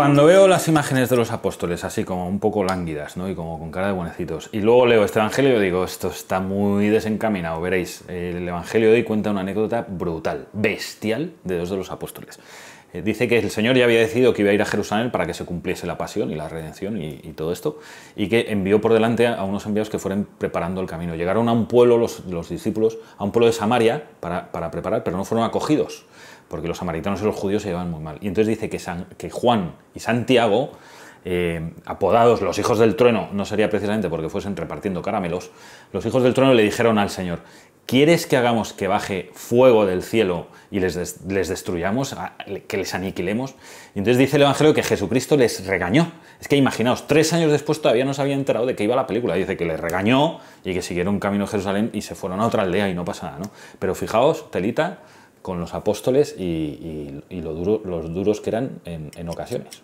Cuando veo las imágenes de los apóstoles así como un poco lánguidas, ¿no? Y como con cara de buenecitos. Y luego leo este evangelio y digo, esto está muy desencaminado, veréis. El evangelio de hoy cuenta una anécdota brutal, bestial, de dos de los apóstoles. Eh, dice que el Señor ya había decidido que iba a ir a Jerusalén para que se cumpliese la pasión y la redención y, todo esto, y que envió por delante a unos enviados que fueran preparando el camino. Llegaron a un pueblo, los, discípulos, a un pueblo de Samaria para, preparar, pero no fueron acogidos, porque los samaritanos y los judíos se llevan muy mal. Y entonces dice que, San, que Juan y Santiago eh, apodados los hijos del trueno, no sería precisamente porque fuesen repartiendo caramelos, los hijos del trueno le dijeron al Señor, ¿quieres que hagamos que baje fuego del cielo y les, destruyamos, que les aniquilemos? Y entonces dice el Evangelio que Jesucristo les regañó. Es que imaginaos, tres años después todavía no se había enterado de que iba la película. Dice que les regañó y que siguieron camino a Jerusalén y se fueron a otra aldea y no pasa nada, ¿no? Pero fijaos, telita, con los apóstoles y, los duros que eran en ocasiones.